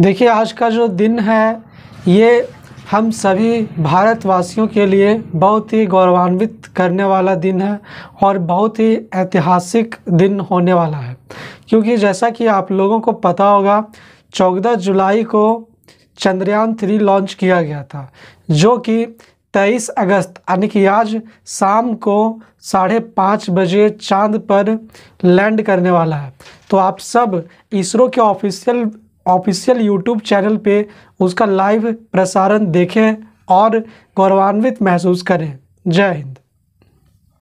देखिए आज का जो दिन है ये हम सभी भारतवासियों के लिए बहुत ही गौरवान्वित करने वाला दिन है और बहुत ही ऐतिहासिक दिन होने वाला है क्योंकि जैसा कि आप लोगों को पता होगा चौदह जुलाई को चंद्रयान थ्री लॉन्च किया गया था जो कि तेईस अगस्त यानी कि आज शाम को साढ़े पाँच बजे चांद पर लैंड करने वाला है तो आप सब इसरो के ऑफिशियल ऑफिशियल यूट्यूब चैनल पे उसका लाइव प्रसारण देखें और गौरवान्वित महसूस करें जय हिंद